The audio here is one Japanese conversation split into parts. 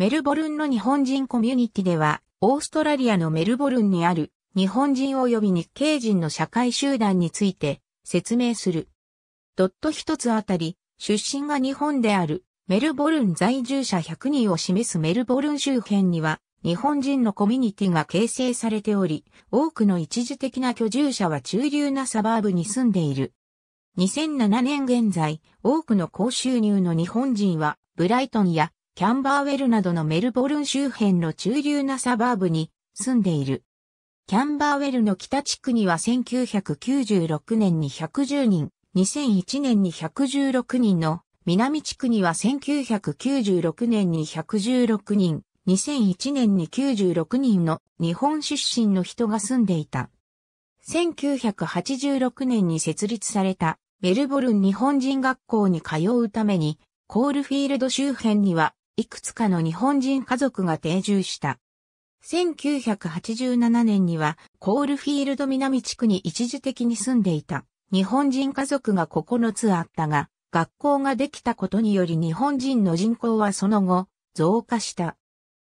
メルボルンの日本人コミュニティでは、オーストラリアのメルボルンにある日本人及び日系人の社会集団について説明する。ドット一つあたり、出身が日本であるメルボルン在住者100人を示すメルボルン周辺には、日本人のコミュニティが形成されており、多くの一時的な居住者は中流なサバーブに住んでいる。2007年現在、多くの高収入の日本人は、ブライトンやキャンバーウェルなどのメルボルン周辺の中流なサバーブに住んでいる。キャンバーウェルの北地区には1996年に110人、2001年に116人の、南地区には1996年に116人、2001年に96人の日本出身の人が住んでいた。1986年に設立されたメルボルン日本人学校に通うために、コールフィールド周辺にはいくつかの日本人家族が定住した。1987年にはコールフィールド南地区に一時的に住んでいた日本人家族が9つあったが、学校ができたことにより日本人の人口はその後増加した。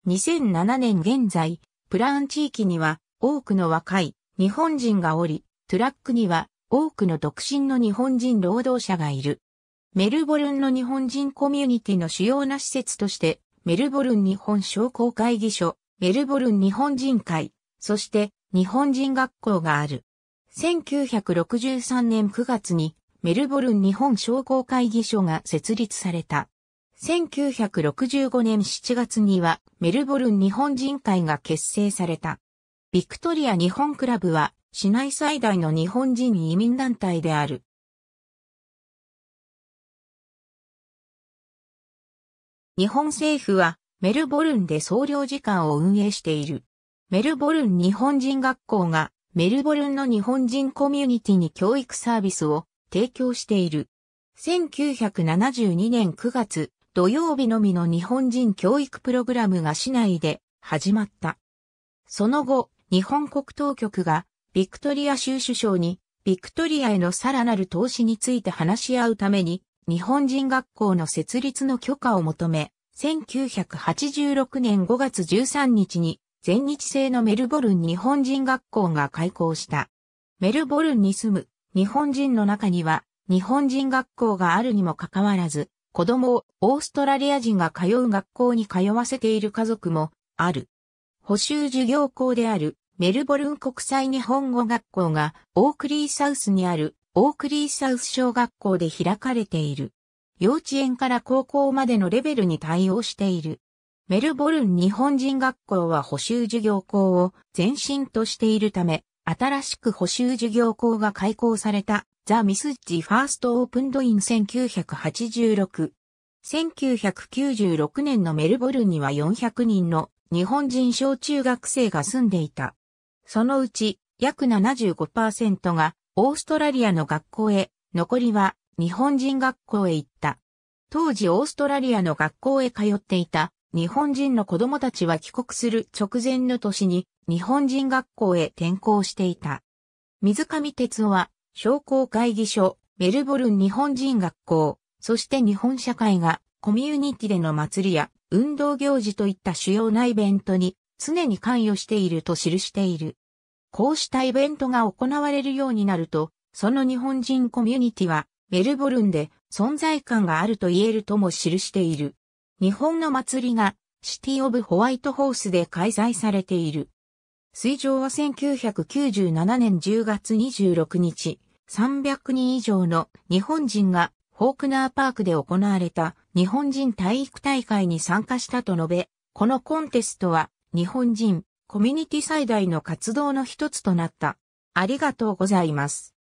2007年現在、プラン地域には多くの若い日本人がおり、トラックには多くの独身の日本人労働者がいる。メルボルンの日本人コミュニティの主要な施設として、メルボルン日本商工会議所、メルボルン日本人会、そして日本人学校がある。1963年9月にメルボルン日本商工会議所が設立された。1965年7月にはメルボルン日本人会が結成された。ビクトリア日本クラブは市内最大の日本人移民団体である。日本政府はメルボルンで総領事館を運営している。メルボルン日本人学校がメルボルンの日本人コミュニティに教育サービスを提供している。1972年9月土曜日のみの日本人教育プログラムが市内で始まった。その後、日本国当局がビクトリア州首相にビクトリアへのさらなる投資について話し合うために日本人学校の設立の許可を求め、1986年5月13日に全日制のメルボルン日本人学校が開校した。メルボルンに住む日本人の中には日本人学校があるにもかかわらず子供をオーストラリア人が通う学校に通わせている家族もある。補修授業校であるメルボルン国際日本語学校がオークリーサウスにあるオークリーサウス小学校で開かれている。幼稚園から高校までのレベルに対応している。メルボルン日本人学校は補修授業校を前身としているため、新しく補修授業校が開校された、ザ・ミスッジ・ファースト・オープンド・イン1986。1996年のメルボルンには400人の日本人小中学生が住んでいた。そのうち約75%がオーストラリアの学校へ、残りは日本人学校へ行った。当時オーストラリアの学校へ通っていた日本人の子供たちは帰国する直前の年に日本人学校へ転校していた。水上哲夫は商工会議所、メルボルン日本人学校、そして日本社会がコミュニティでの祭りや運動行事といった主要なイベントに常に関与していると記している。こうしたイベントが行われるようになると、その日本人コミュニティはメルボルンで存在感があると言えるとも記している。日本の祭りがシティ・オブ・ホワイトホースで開催されている。水上は1997年10月26日、300人以上の日本人がフォークナーパークで行われた日本人体育大会に参加したと述べ、このコンテストは日本人コミュニティ最大の活動の一つとなった。ありがとうございます。